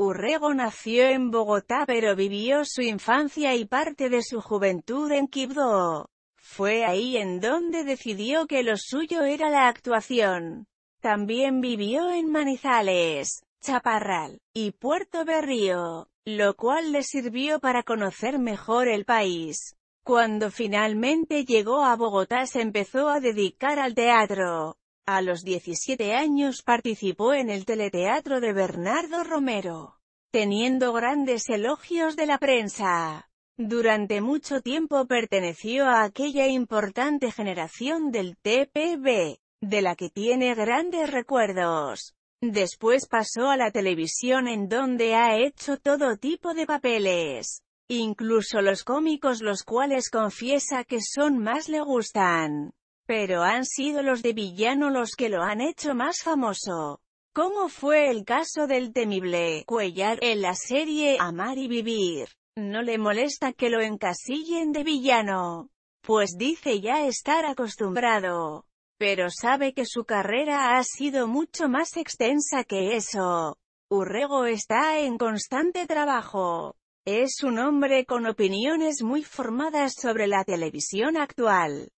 Urrego nació en Bogotá pero vivió su infancia y parte de su juventud en Quibdó. Fue ahí en donde decidió que lo suyo era la actuación. También vivió en Manizales, Chaparral y Puerto Berrío, lo cual le sirvió para conocer mejor el país. Cuando finalmente llegó a Bogotá se empezó a dedicar al teatro. A los 17 años participó en el teleteatro de Bernardo Romero, teniendo grandes elogios de la prensa. Durante mucho tiempo perteneció a aquella importante generación del TPB, de la que tiene grandes recuerdos. Después pasó a la televisión en donde ha hecho todo tipo de papeles, incluso los cómicos los cuales confiesa que son más le gustan. Pero han sido los de villano los que lo han hecho más famoso. Como fue el caso del temible Cuellar en la serie Amar y Vivir. No le molesta que lo encasillen de villano, pues dice ya estar acostumbrado. Pero sabe que su carrera ha sido mucho más extensa que eso. Urrego está en constante trabajo. Es un hombre con opiniones muy formadas sobre la televisión actual.